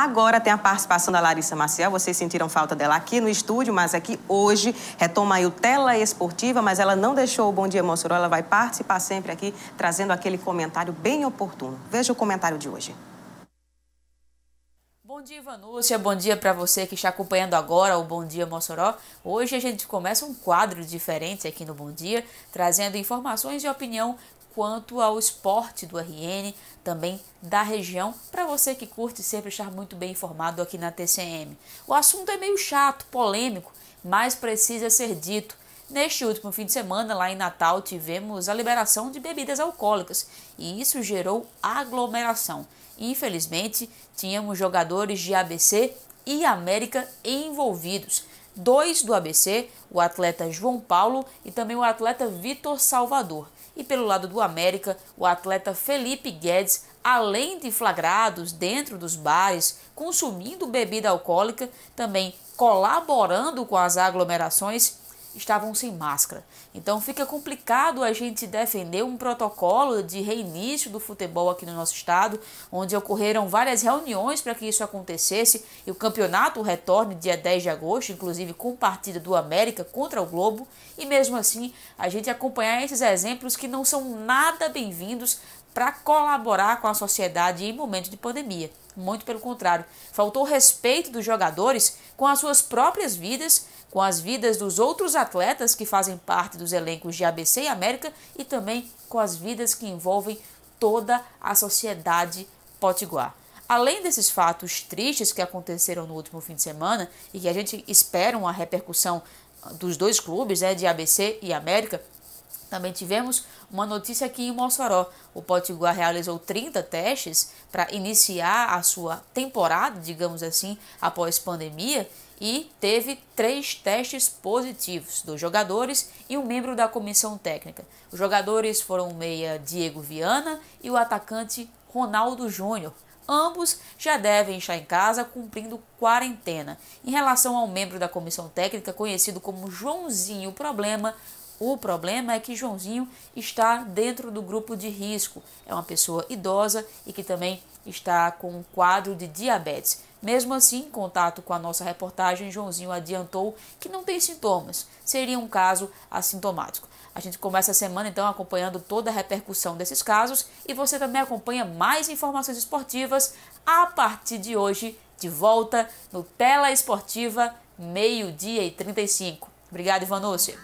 Agora tem a participação da Larissa Marcial, vocês sentiram falta dela aqui no estúdio, mas aqui é hoje retoma aí o Tela Esportiva, mas ela não deixou o Bom Dia Mossoró, ela vai participar sempre aqui, trazendo aquele comentário bem oportuno. Veja o comentário de hoje. Bom dia, Ivanúcia. Bom dia para você que está acompanhando agora o Bom Dia Mossoró. Hoje a gente começa um quadro diferente aqui no Bom Dia, trazendo informações e opinião quanto ao esporte do RN, também da região, para você que curte sempre estar muito bem informado aqui na TCM. O assunto é meio chato, polêmico, mas precisa ser dito. Neste último fim de semana, lá em Natal, tivemos a liberação de bebidas alcoólicas e isso gerou aglomeração. Infelizmente, tínhamos jogadores de ABC e América envolvidos. Dois do ABC, o atleta João Paulo e também o atleta Vitor Salvador. E pelo lado do América, o atleta Felipe Guedes, além de flagrados dentro dos bares, consumindo bebida alcoólica, também colaborando com as aglomerações, estavam sem máscara. Então fica complicado a gente defender um protocolo de reinício do futebol aqui no nosso estado, onde ocorreram várias reuniões para que isso acontecesse e o campeonato retorne dia 10 de agosto, inclusive com partida do América contra o Globo, e mesmo assim a gente acompanhar esses exemplos que não são nada bem-vindos para colaborar com a sociedade em momento de pandemia. Muito pelo contrário, faltou respeito dos jogadores com as suas próprias vidas, com as vidas dos outros atletas que fazem parte dos elencos de ABC e América e também com as vidas que envolvem toda a sociedade potiguar. Além desses fatos tristes que aconteceram no último fim de semana e que a gente espera uma repercussão dos dois clubes, né, de ABC e América, também tivemos uma notícia aqui em Mossoró o Potiguar realizou 30 testes para iniciar a sua temporada, digamos assim, após pandemia e teve três testes positivos, dos jogadores e um membro da comissão técnica. Os jogadores foram o meia Diego Viana e o atacante Ronaldo Júnior. Ambos já devem estar em casa cumprindo quarentena. Em relação ao membro da comissão técnica, conhecido como Joãozinho Problema, o problema é que Joãozinho está dentro do grupo de risco, é uma pessoa idosa e que também está com um quadro de diabetes. Mesmo assim, em contato com a nossa reportagem, Joãozinho adiantou que não tem sintomas, seria um caso assintomático. A gente começa a semana então acompanhando toda a repercussão desses casos e você também acompanha mais informações esportivas a partir de hoje, de volta no Tela Esportiva, meio-dia e 35. Obrigado, Ivanúcia.